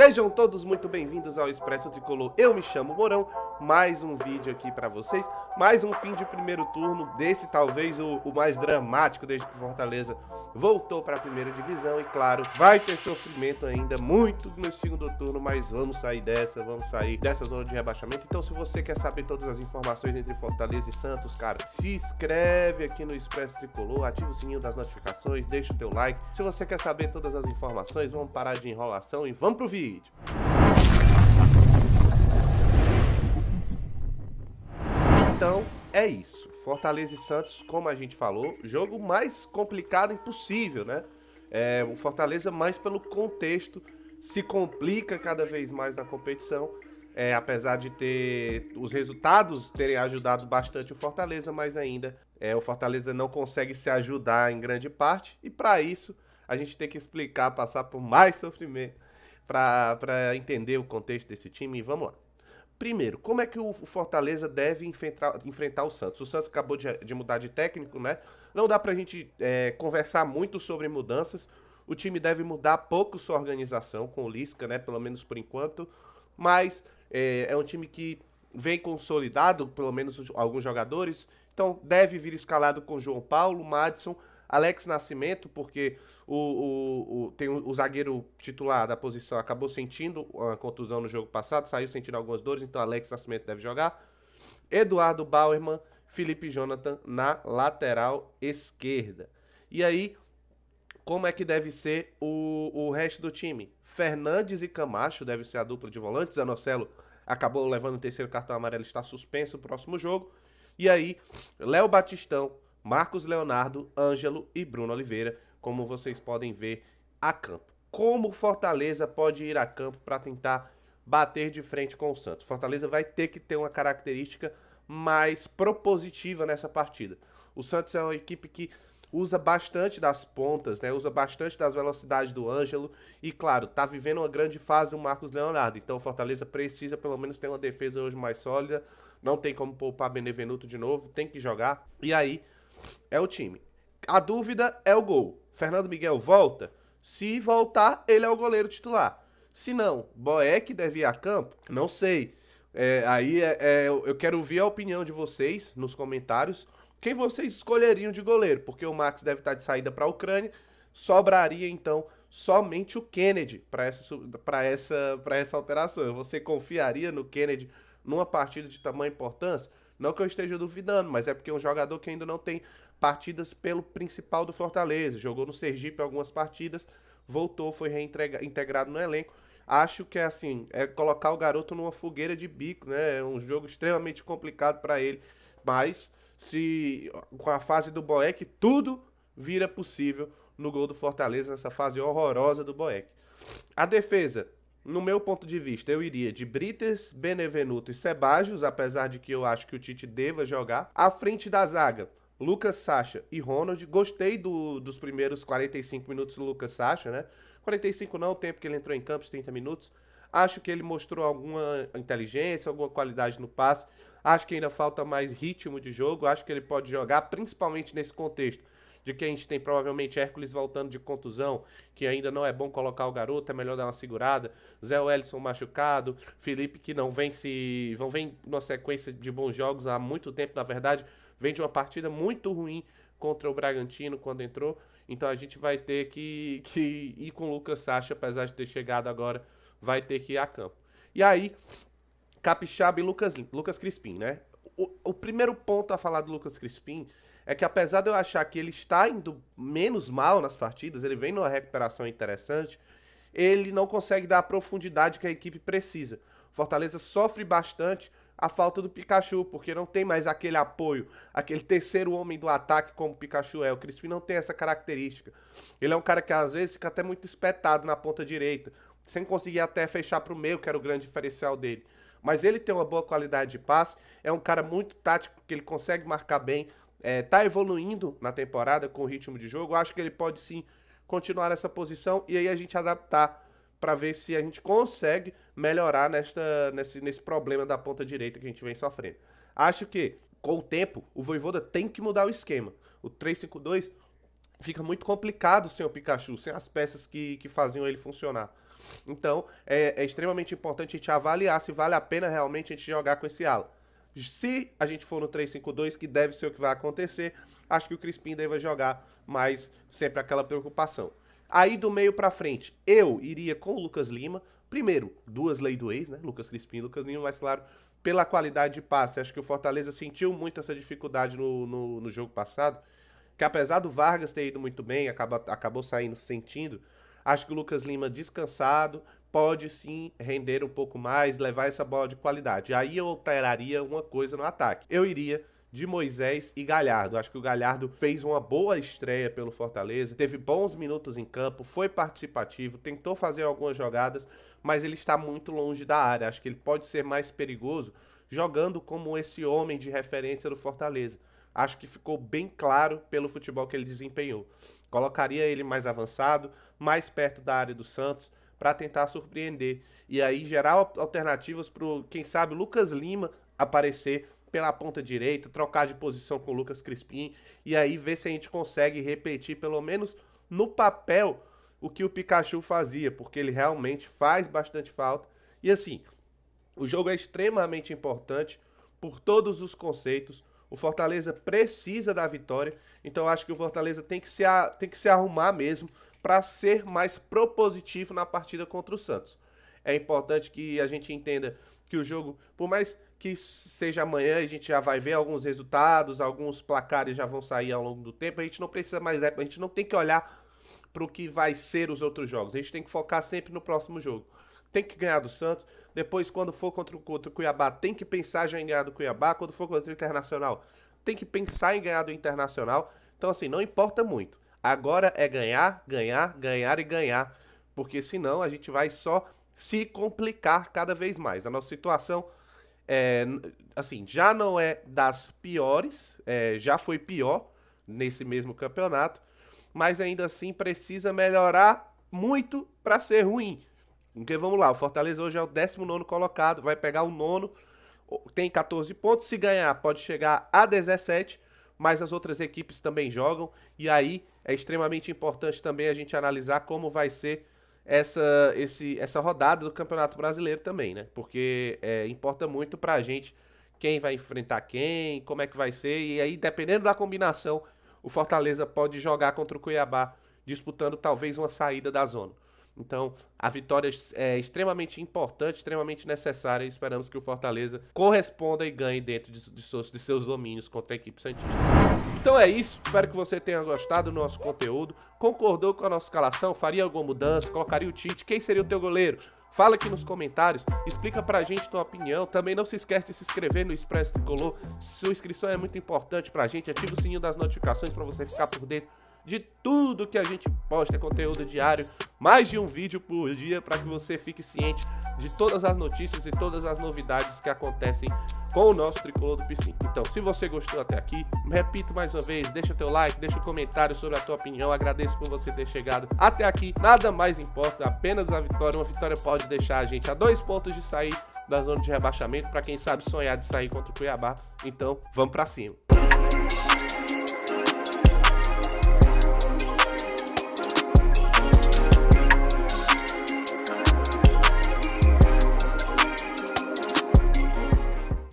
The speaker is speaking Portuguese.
Sejam todos muito bem-vindos ao Expresso Tricolor. Eu me chamo Morão, mais um vídeo aqui para vocês, mais um fim de primeiro turno, desse talvez o, o mais dramático desde que o Fortaleza voltou para a primeira divisão e claro, vai ter sofrimento ainda muito no segundo turno, mas vamos sair dessa, vamos sair dessa zona de rebaixamento. Então, se você quer saber todas as informações entre Fortaleza e Santos, cara, se inscreve aqui no Expresso Tricolor, ativa o sininho das notificações, deixa o teu like. Se você quer saber todas as informações, vamos parar de enrolação e vamos pro vídeo vídeo. Então, é isso. Fortaleza e Santos, como a gente falou, jogo mais complicado impossível, né? É, o Fortaleza, mais pelo contexto, se complica cada vez mais na competição. É, apesar de ter os resultados terem ajudado bastante o Fortaleza, mas ainda é, o Fortaleza não consegue se ajudar em grande parte. E para isso, a gente tem que explicar, passar por mais sofrimento para entender o contexto desse time. Vamos lá. Primeiro, como é que o Fortaleza deve enfrentar, enfrentar o Santos? O Santos acabou de, de mudar de técnico, né? Não dá para a gente é, conversar muito sobre mudanças. O time deve mudar pouco sua organização com o Lisca, né? Pelo menos por enquanto. Mas é, é um time que vem consolidado, pelo menos alguns jogadores. Então deve vir escalado com João Paulo, Madison, Alex Nascimento, porque o, o, o tem o, o, zagueiro titular da posição acabou sentindo uma contusão no jogo passado, saiu sentindo algumas dores, então Alex Nascimento deve jogar. Eduardo Bauerman, Felipe Jonathan na lateral esquerda. E aí, como é que deve ser o, o resto do time? Fernandes e Camacho deve ser a dupla de volantes. Anocelo acabou levando o terceiro cartão amarelo, está suspenso o próximo jogo. E aí, Léo Batistão, Marcos Leonardo, Ângelo e Bruno Oliveira, como vocês podem ver a campo. Como o Fortaleza pode ir a campo para tentar bater de frente com o Santos? Fortaleza vai ter que ter uma característica mais propositiva nessa partida. O Santos é uma equipe que usa bastante das pontas, né? Usa bastante das velocidades do Ângelo e claro, tá vivendo uma grande fase do Marcos Leonardo. Então o Fortaleza precisa pelo menos ter uma defesa hoje mais sólida. Não tem como poupar Benevenuto de novo, tem que jogar. E aí é o time. A dúvida é o gol. Fernando Miguel volta? Se voltar, ele é o goleiro titular. Se não, Boeck deve ir a campo? Não sei. É, aí é, é, eu quero ouvir a opinião de vocês nos comentários. Quem vocês escolheriam de goleiro? Porque o Max deve estar de saída para a Ucrânia. Sobraria então somente o Kennedy para essa, pra essa, pra essa alteração. Você confiaria no Kennedy numa partida de tamanha importância? Não que eu esteja duvidando, mas é porque é um jogador que ainda não tem partidas pelo principal do Fortaleza. Jogou no Sergipe algumas partidas, voltou, foi reintegrado no elenco. Acho que é assim, é colocar o garoto numa fogueira de bico, né? É um jogo extremamente complicado para ele. Mas se com a fase do Boeck, tudo vira possível no gol do Fortaleza nessa fase horrorosa do Boeck. A defesa no meu ponto de vista, eu iria de Brites, Benevenuto e Sebajos, apesar de que eu acho que o Tite deva jogar. À frente da zaga, Lucas Sacha e Ronald. Gostei do, dos primeiros 45 minutos do Lucas Sacha, né? 45 não, o tempo que ele entrou em campo, 30 minutos. Acho que ele mostrou alguma inteligência, alguma qualidade no passe. Acho que ainda falta mais ritmo de jogo. Acho que ele pode jogar, principalmente nesse contexto de que a gente tem provavelmente Hércules voltando de contusão, que ainda não é bom colocar o garoto, é melhor dar uma segurada, Zé Wellison machucado, Felipe que não vem se. não vem numa sequência de bons jogos há muito tempo, na verdade, vem de uma partida muito ruim contra o Bragantino quando entrou. Então a gente vai ter que, que ir com o Lucas Sacha, apesar de ter chegado agora, vai ter que ir a campo. E aí, Capixaba e Lucas, Lucas Crispim, né? O, o primeiro ponto a falar do Lucas Crispim é que apesar de eu achar que ele está indo menos mal nas partidas, ele vem numa recuperação interessante, ele não consegue dar a profundidade que a equipe precisa. Fortaleza sofre bastante a falta do Pikachu, porque não tem mais aquele apoio, aquele terceiro homem do ataque como o Pikachu é. O Crispim não tem essa característica. Ele é um cara que às vezes fica até muito espetado na ponta direita, sem conseguir até fechar para o meio, que era o grande diferencial dele. Mas ele tem uma boa qualidade de passe, é um cara muito tático, que ele consegue marcar bem, é, tá evoluindo na temporada com o ritmo de jogo. Acho que ele pode sim continuar essa posição e aí a gente adaptar para ver se a gente consegue melhorar nesta, nesse, nesse problema da ponta direita que a gente vem sofrendo. Acho que com o tempo o Voivoda tem que mudar o esquema. O 352 fica muito complicado sem o Pikachu, sem as peças que, que faziam ele funcionar. Então, é, é extremamente importante a gente avaliar se vale a pena realmente a gente jogar com esse ala. Se a gente for no 3-5-2, que deve ser o que vai acontecer, acho que o Crispim deve jogar, mas sempre aquela preocupação. Aí do meio para frente, eu iria com o Lucas Lima. Primeiro, duas lei do ex, né? Lucas Crispim e Lucas Lima, mas claro, pela qualidade de passe. Acho que o Fortaleza sentiu muito essa dificuldade no, no, no jogo passado. Que apesar do Vargas ter ido muito bem, acaba, acabou saindo sentindo. Acho que o Lucas Lima descansado, pode sim render um pouco mais, levar essa bola de qualidade. Aí eu alteraria uma coisa no ataque. Eu iria de Moisés e Galhardo. Acho que o Galhardo fez uma boa estreia pelo Fortaleza, teve bons minutos em campo, foi participativo, tentou fazer algumas jogadas, mas ele está muito longe da área. Acho que ele pode ser mais perigoso jogando como esse homem de referência do Fortaleza. Acho que ficou bem claro pelo futebol que ele desempenhou. Colocaria ele mais avançado, mais perto da área do Santos, para tentar surpreender. E aí gerar alternativas para, quem sabe, Lucas Lima aparecer pela ponta direita, trocar de posição com o Lucas Crispim e aí ver se a gente consegue repetir pelo menos no papel o que o Pikachu fazia, porque ele realmente faz bastante falta. E assim, o jogo é extremamente importante por todos os conceitos. O Fortaleza precisa da vitória, então acho que o Fortaleza tem que se, tem que se arrumar mesmo para ser mais propositivo na partida contra o Santos. É importante que a gente entenda que o jogo, por mais que seja amanhã, a gente já vai ver alguns resultados, alguns placares já vão sair ao longo do tempo. A gente não precisa mais, a gente não tem que olhar para o que vai ser os outros jogos. A gente tem que focar sempre no próximo jogo. Tem que ganhar do Santos. Depois, quando for contra o, contra o Cuiabá, tem que pensar já em ganhar do Cuiabá. Quando for contra o Internacional, tem que pensar em ganhar do Internacional. Então, assim, não importa muito. Agora é ganhar, ganhar, ganhar e ganhar, porque senão a gente vai só se complicar cada vez mais. A nossa situação é, assim, já não é das piores, é, já foi pior nesse mesmo campeonato, mas ainda assim precisa melhorar muito para ser ruim. Porque vamos lá, o Fortaleza hoje é o 19 colocado, vai pegar o nono, tem 14 pontos, se ganhar pode chegar a 17 mas as outras equipes também jogam. E aí é extremamente importante também a gente analisar como vai ser essa, esse, essa rodada do Campeonato Brasileiro também, né? Porque é, importa muito para a gente quem vai enfrentar quem, como é que vai ser. E aí, dependendo da combinação, o Fortaleza pode jogar contra o Cuiabá, disputando talvez uma saída da zona. Então, a vitória é, é extremamente importante, extremamente necessária e esperamos que o Fortaleza corresponda e ganhe dentro de, de, seus, de seus domínios contra a equipe Santista. Então é isso, espero que você tenha gostado do nosso conteúdo. Concordou com a nossa escalação? Faria alguma mudança? Colocaria o Tite? Quem seria o teu goleiro? Fala aqui nos comentários, explica pra gente tua opinião. Também não se esquece de se inscrever no Expresso Tricolor. Sua inscrição é muito importante pra gente. Ativa o sininho das notificações para você ficar por dentro de tudo que a gente posta, conteúdo diário, mais de um vídeo por dia para que você fique ciente de todas as notícias e todas as novidades que acontecem com o nosso tricolor do p Então, se você gostou até aqui, repito mais uma vez, deixa teu like, deixa um comentário sobre a tua opinião, agradeço por você ter chegado até aqui. Nada mais importa, apenas a vitória. Uma vitória pode deixar a gente a dois pontos de sair da zona de rebaixamento para quem sabe sonhar de sair contra o Cuiabá. Então, vamos para cima.